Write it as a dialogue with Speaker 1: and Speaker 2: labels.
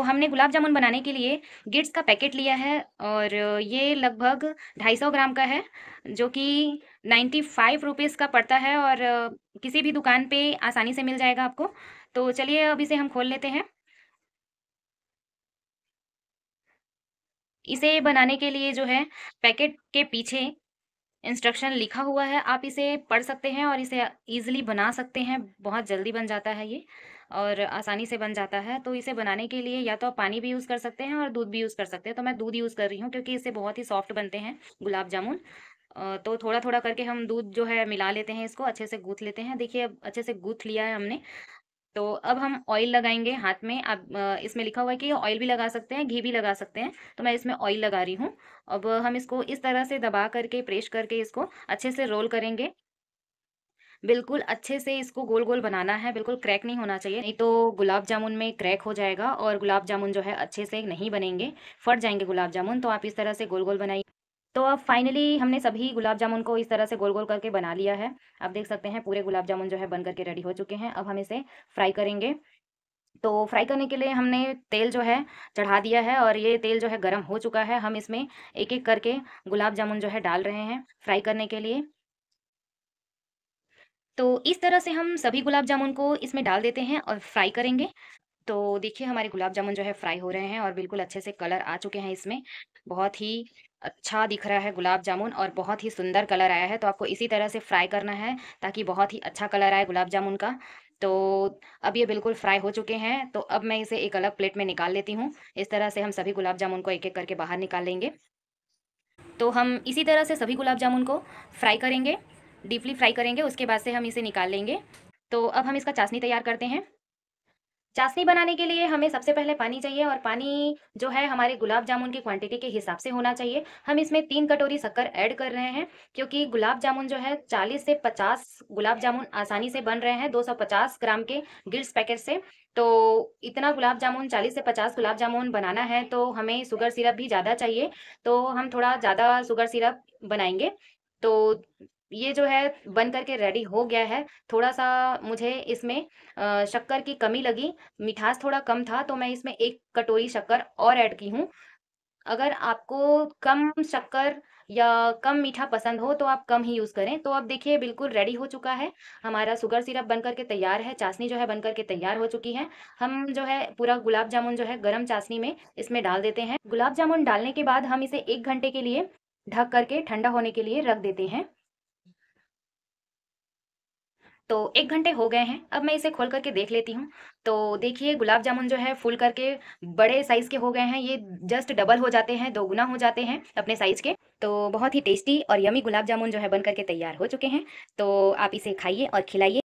Speaker 1: तो हमने गुलाब जामुन बनाने के लिए गिट्स का पैकेट लिया है और ये लगभग 250 ग्राम का है जो कि 95 फाइव रुपीज़ का पड़ता है और किसी भी दुकान पे आसानी से मिल जाएगा आपको तो चलिए अब इसे हम खोल लेते हैं इसे बनाने के लिए जो है पैकेट के पीछे इंस्ट्रक्शन लिखा हुआ है आप इसे पढ़ सकते हैं और इसे ईजिली बना सकते हैं बहुत जल्दी बन जाता है ये और आसानी से बन जाता है तो इसे बनाने के लिए या तो आप पानी भी यूज़ कर सकते हैं और दूध भी यूज़ कर सकते हैं तो मैं दूध यूज़ कर रही हूँ क्योंकि इससे बहुत ही सॉफ्ट बनते हैं गुलाब जामुन तो थोड़ा थोड़ा करके हम दूध जो है मिला लेते हैं इसको अच्छे से गूँथ लेते हैं देखिए अब अच्छे से गूँथ लिया है हमने तो अब हम ऑयल लगाएंगे हाथ में आप इसमें लिखा हुआ है कि ऑयल भी लगा सकते हैं घी भी लगा सकते हैं तो मैं इसमें ऑयल लगा रही हूँ अब हम इसको इस तरह से दबा करके प्रेस करके इसको अच्छे से रोल करेंगे बिल्कुल अच्छे से इसको गोल गोल बनाना है बिल्कुल क्रैक नहीं होना चाहिए नहीं तो गुलाब जामुन में क्रैक हो जाएगा और गुलाब जामुन जो है अच्छे से नहीं बनेंगे फट जाएंगे गुलाब जामुन तो आप इस तरह से गोल गोल बनाइए तो अब फाइनली हमने सभी गुलाब जामुन को इस तरह से गोल गोल करके बना लिया है आप देख सकते हैं पूरे गुलाब जामुन जो है बन करके रेडी हो चुके हैं अब हम इसे फ्राई करेंगे तो फ्राई करने के लिए हमने तेल जो है चढ़ा दिया है और ये तेल जो है गर्म हो चुका है हम इसमें एक एक करके गुलाब जामुन जो है डाल रहे हैं फ्राई करने के लिए तो इस तरह से हम सभी गुलाब जामुन को इसमें डाल देते हैं और फ्राई करेंगे तो देखिए हमारे गुलाब जामुन जो है फ्राई हो रहे हैं और बिल्कुल अच्छे से कलर आ चुके हैं इसमें बहुत ही अच्छा दिख रहा है गुलाब जामुन और बहुत ही सुंदर कलर आया है तो आपको इसी तरह से फ्राई करना है ताकि बहुत ही अच्छा कलर आए गुलाब जामुन का तो अब ये बिल्कुल फ्राई हो चुके हैं तो अब मैं इसे एक अलग प्लेट में निकाल लेती हूँ इस तरह से हम सभी गुलाब जामुन को एक एक करके बाहर निकाल लेंगे तो हम इसी तरह से सभी गुलाब जामुन को फ्राई करेंगे डीपली फ्राई करेंगे उसके बाद से हम इसे निकाल लेंगे तो अब हम इसका चाशनी तैयार करते हैं चाशनी बनाने के लिए हमें सबसे पहले पानी चाहिए और पानी जो है हमारे गुलाब जामुन की क्वांटिटी के हिसाब से होना चाहिए हम इसमें तीन कटोरी शक्कर ऐड कर रहे हैं क्योंकि गुलाब जामुन जो है 40 से 50 गुलाब जामुन आसानी से बन रहे हैं 250 ग्राम के गिल्स पैकेट से तो इतना गुलाब जामुन 40 से 50 गुलाब जामुन बनाना है तो हमें शुगर सिरप भी ज़्यादा चाहिए तो हम थोड़ा ज़्यादा शुगर सिरप बनाएंगे तो ये जो है बन करके रेडी हो गया है थोड़ा सा मुझे इसमें शक्कर की कमी लगी मिठास थोड़ा कम था तो मैं इसमें एक कटोरी शक्कर और ऐड की हूँ अगर आपको कम शक्कर या कम मीठा पसंद हो तो आप कम ही यूज़ करें तो अब देखिए बिल्कुल रेडी हो चुका है हमारा शुगर सिरप बन करके तैयार है चाशनी जो है बन करके तैयार हो चुकी है हम जो है पूरा गुलाब जामुन जो है गर्म चाशनी में इसमें डाल देते हैं गुलाब जामुन डालने के बाद हम इसे एक घंटे के लिए ढक करके ठंडा होने के लिए रख देते हैं तो एक घंटे हो गए हैं अब मैं इसे खोल करके देख लेती हूँ तो देखिए गुलाब जामुन जो है फुल करके बड़े साइज़ के हो गए हैं ये जस्ट डबल हो जाते हैं दोगुना हो जाते हैं अपने साइज़ के तो बहुत ही टेस्टी और यमी गुलाब जामुन जो है बन करके तैयार हो चुके हैं तो आप इसे खाइए और खिलाइए